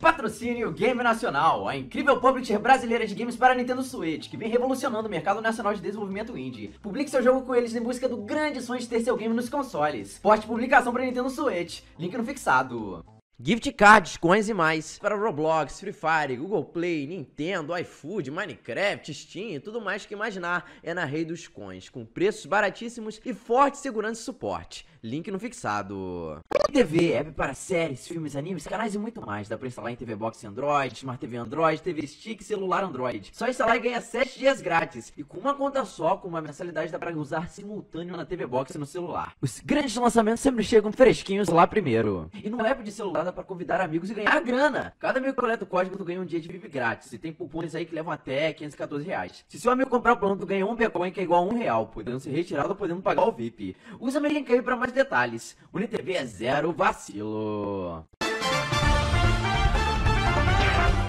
Patrocínio Game Nacional, a incrível publisher brasileira de games para Nintendo Switch, que vem revolucionando o mercado nacional de desenvolvimento indie. Publique seu jogo com eles em busca do grande sonho de ter seu game nos consoles. Poste publicação para Nintendo Switch, link no fixado. Gift cards, coins e mais para Roblox, Free Fire, Google Play, Nintendo, iFood, Minecraft, Steam e tudo mais que imaginar é na Rei dos Coins, com preços baratíssimos e forte segurança e suporte. Link no fixado. TV, app para séries, filmes, animes, canais e muito mais. Dá para instalar em TV Box Android, Smart TV Android, TV Stick e celular Android. Só instalar e ganha 7 dias grátis. E com uma conta só, com uma mensalidade, dá para usar simultâneo na TV Box e no celular. Os grandes lançamentos sempre chegam fresquinhos lá primeiro. E no app de celular dá para convidar amigos e ganhar grana. Cada amigo que coleta o código, tu ganha um dia de VIP grátis. E tem cupons aí que levam até 514 reais. Se seu amigo comprar o plano, tu ganha um Bitcoin que é igual a um real, podendo ser retirado ou podendo pagar o VIP. Usa o link aí para mais detalhes. TV é zero o vacilo.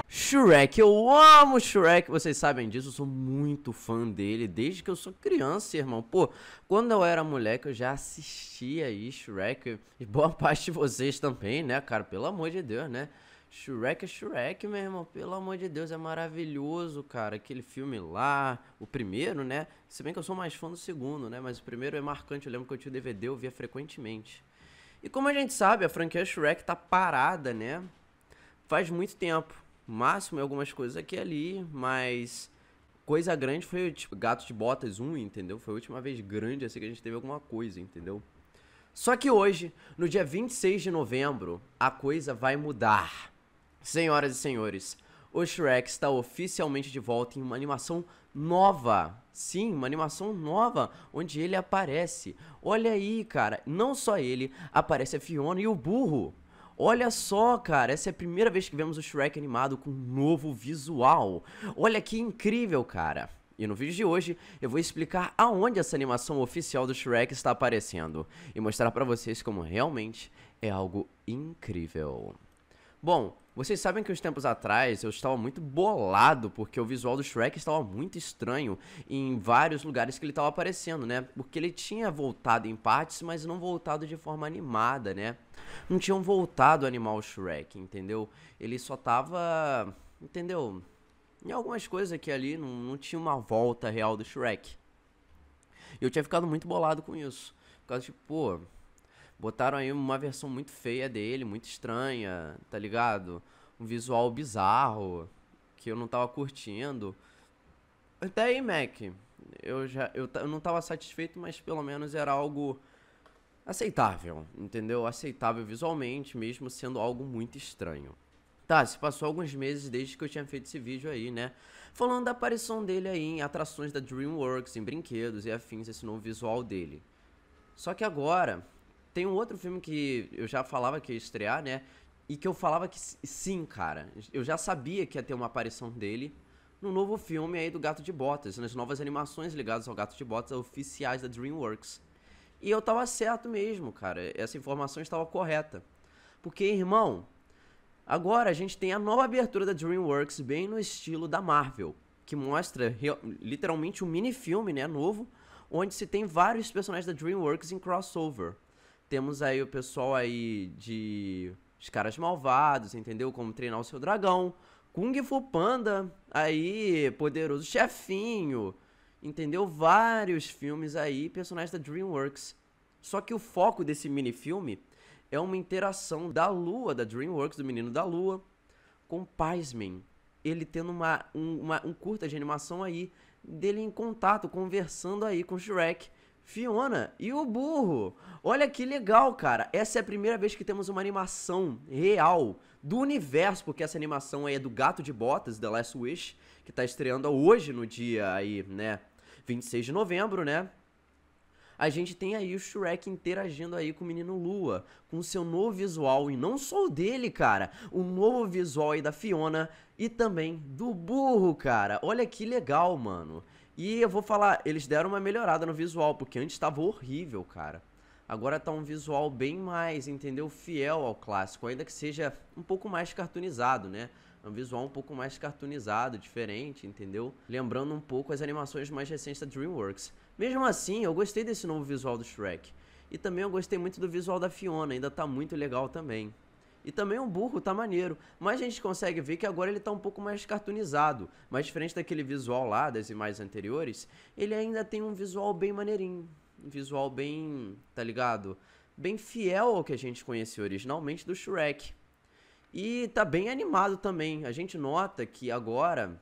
Shrek, eu amo Shrek, vocês sabem disso, eu sou muito fã dele desde que eu sou criança, irmão. Pô, quando eu era moleque eu já assistia aí Shrek e boa parte de vocês também, né, cara? Pelo amor de Deus, né? Shrek é Shrek, meu irmão. Pelo amor de Deus, é maravilhoso, cara. Aquele filme lá, o primeiro, né? Se bem que eu sou mais fã do segundo, né? Mas o primeiro é marcante. Eu lembro que eu tinha o DVD, eu via frequentemente. E como a gente sabe, a franquia Shrek tá parada, né? Faz muito tempo. Máximo algumas coisas aqui e ali, mas coisa grande foi tipo Gato de Botas 1, entendeu? Foi a última vez grande assim que a gente teve alguma coisa, entendeu? Só que hoje, no dia 26 de novembro, a coisa vai mudar. Senhoras e senhores, o Shrek está oficialmente de volta em uma animação nova. Sim, uma animação nova, onde ele aparece. Olha aí, cara, não só ele, aparece a Fiona e o burro. Olha só, cara, essa é a primeira vez que vemos o Shrek animado com um novo visual. Olha que incrível, cara. E no vídeo de hoje eu vou explicar aonde essa animação oficial do Shrek está aparecendo e mostrar para vocês como realmente é algo incrível. Bom, vocês sabem que uns tempos atrás eu estava muito bolado porque o visual do Shrek estava muito estranho em vários lugares que ele estava aparecendo, né? Porque ele tinha voltado em partes, mas não voltado de forma animada, né? Não tinham voltado a animar o Shrek, entendeu? Ele só tava, entendeu? Em algumas coisas aqui ali não, não tinha uma volta real do Shrek. Eu tinha ficado muito bolado com isso. Por causa de, pô, Botaram aí uma versão muito feia dele, muito estranha, tá ligado? Um visual bizarro que eu não tava curtindo. Até aí, Mac, eu já eu, eu não tava satisfeito, mas pelo menos era algo aceitável, entendeu? Aceitável visualmente, mesmo sendo algo muito estranho. Tá, se passou alguns meses desde que eu tinha feito esse vídeo aí, né? Falando da aparição dele aí em atrações da DreamWorks, em brinquedos e afins, esse novo visual dele. Só que agora, tem um outro filme que eu já falava que ia estrear, né? E que eu falava que sim, cara. Eu já sabia que ia ter uma aparição dele no novo filme aí do Gato de Botas, nas novas animações ligadas ao Gato de Botas oficiais da DreamWorks. E eu tava certo mesmo, cara. Essa informação estava correta. Porque, irmão, agora a gente tem a nova abertura da DreamWorks bem no estilo da Marvel, que mostra literalmente um mini filme, né, novo, onde se tem vários personagens da DreamWorks em crossover. Temos aí o pessoal aí de Os Caras Malvados, entendeu? Como Treinar o Seu Dragão. Kung Fu Panda, aí, Poderoso Chefinho, entendeu? Vários filmes aí, personagens da DreamWorks. Só que o foco desse minifilme é uma interação da Lua, da DreamWorks, do Menino da Lua, com Paisman. Ele tendo uma, um, uma, um curta de animação aí, dele em contato, conversando aí com Shrek Fiona e o burro. Olha que legal, cara. Essa é a primeira vez que temos uma animação real do universo, porque essa animação aí é do Gato de Botas, The Last Wish, que tá estreando hoje no dia aí, né, 26 de novembro, né? A gente tem aí o Shrek interagindo aí com o Menino Lua, com seu novo visual, e não só o dele, cara, o novo visual aí da Fiona e também do burro, cara. Olha que legal, mano. E eu vou falar, eles deram uma melhorada no visual, porque antes estava horrível, cara. Agora tá um visual bem mais, entendeu? Fiel ao clássico, ainda que seja um pouco mais cartoonizado, né? É um visual um pouco mais cartoonizado, diferente, entendeu? Lembrando um pouco as animações mais recentes da DreamWorks. Mesmo assim, eu gostei desse novo visual do Shrek. E também eu gostei muito do visual da Fiona, ainda tá muito legal também. E também um burro tá maneiro. Mas a gente consegue ver que agora ele tá um pouco mais cartoonizado. Mas diferente daquele visual lá, das imagens anteriores, ele ainda tem um visual bem maneirinho. Um visual bem. tá ligado? Bem fiel ao que a gente conhecia originalmente do Shrek. E tá bem animado também. A gente nota que agora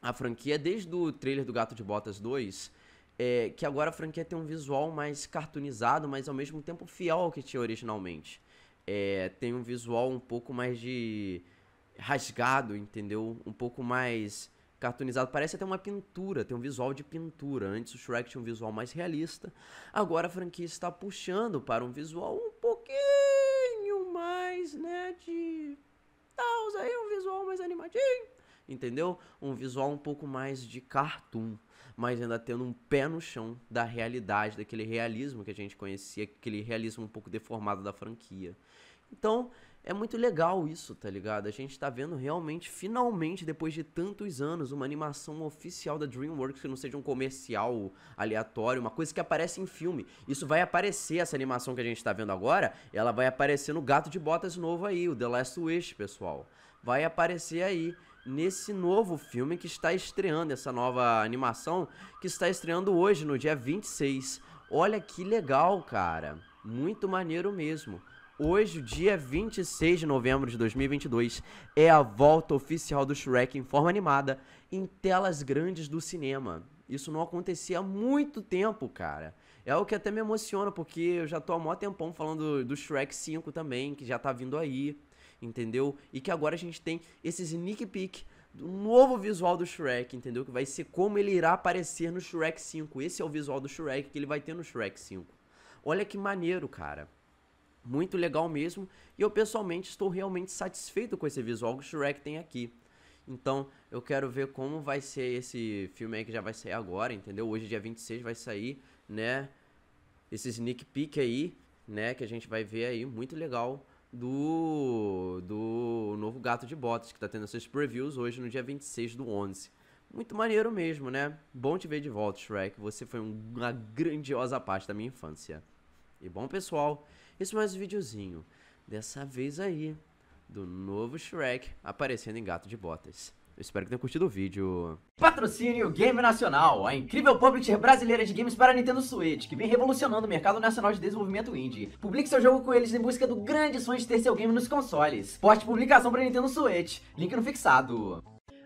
a franquia, desde o trailer do Gato de Botas 2, é, que agora a franquia tem um visual mais cartoonizado, mas ao mesmo tempo fiel ao que tinha originalmente é, tem um visual um pouco mais de rasgado, entendeu? Um pouco mais cartunizado, parece até uma pintura, tem um visual de pintura. Antes o Shrek tinha um visual mais realista, agora a franquia está puxando para um visual um pouquinho mais, né, de tal, aí um visual mais animadinho entendeu? Um visual um pouco mais de cartoon, mas ainda tendo um pé no chão da realidade, daquele realismo que a gente conhecia, aquele realismo um pouco deformado da franquia. Então, é muito legal isso, tá ligado? A gente tá vendo realmente, finalmente, depois de tantos anos, uma animação oficial da DreamWorks que não seja um comercial aleatório, uma coisa que aparece em filme. Isso vai aparecer, essa animação que a gente tá vendo agora, ela vai aparecer no Gato de Botas novo aí, o The Last Wish, pessoal. Vai aparecer aí nesse novo filme que está estreando, essa nova animação que está estreando hoje, no dia 26. Olha que legal, cara. Muito maneiro mesmo. Hoje, dia 26 de novembro de 2022, é a volta oficial do Shrek em forma animada em telas grandes do cinema. Isso não acontecia há muito tempo, cara. É o que até me emociona, porque eu já tô há mó tempão falando do Shrek 5 também, que já tá vindo aí entendeu? E que agora a gente tem esse sneak peek do novo visual do Shrek, entendeu? Que vai ser como ele irá aparecer no Shrek 5. Esse é o visual do Shrek que ele vai ter no Shrek 5. Olha que maneiro, cara. Muito legal mesmo. E eu pessoalmente estou realmente satisfeito com esse visual que o Shrek tem aqui. Então, eu quero ver como vai ser esse filme aí que já vai sair agora, entendeu? Hoje, dia 26, vai sair, né? Esse sneak peek aí, né? Que a gente vai ver aí, muito legal, do Gato de Botas, que tá tendo seus previews hoje no dia 26 do 11. Muito maneiro mesmo, né? Bom te ver de volta, Shrek. Você foi uma grandiosa parte da minha infância. E bom, pessoal, esse é mais um videozinho. Dessa vez aí, do novo Shrek aparecendo em Gato de Botas espero que tenha curtido o vídeo. Patrocínio Game Nacional, a incrível publisher brasileira de games para Nintendo Switch, que vem revolucionando o mercado nacional de desenvolvimento indie. Publique seu jogo com eles em busca do grande sonho de ter seu game nos consoles. Poste publicação para Nintendo Switch, link no fixado.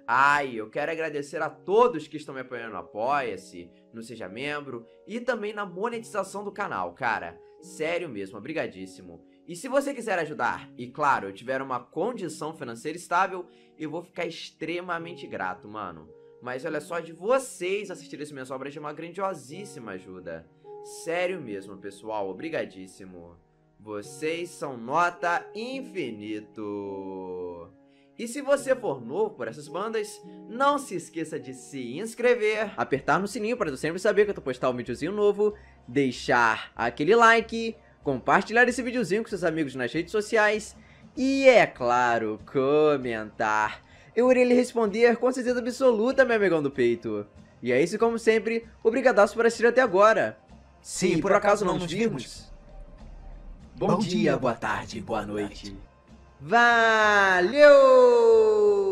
Ai, eu quero agradecer a todos que estão me apoiando no Apoia-se, no Seja Membro e também na monetização do canal, cara. Sério mesmo, obrigadíssimo. E se você quiser ajudar e, claro, tiver uma condição financeira estável, eu vou ficar extremamente grato, mano. Mas olha só, de vocês assistirem as minhas obras de uma grandiosíssima ajuda. Sério mesmo, pessoal, obrigadíssimo. Vocês são nota infinito. E se você for novo por essas bandas, não se esqueça de se inscrever, apertar no sininho para sempre saber que eu tô postar um videozinho novo, deixar aquele like, compartilhar esse videozinho com seus amigos nas redes sociais e, é claro, comentar. Eu irei lhe responder com certeza absoluta, meu amigão do peito. E é isso, como sempre, obrigadaço por assistir até agora. Se e por acaso, acaso não nos vimos, bom, bom dia, dia, boa tarde, boa noite. Valeu!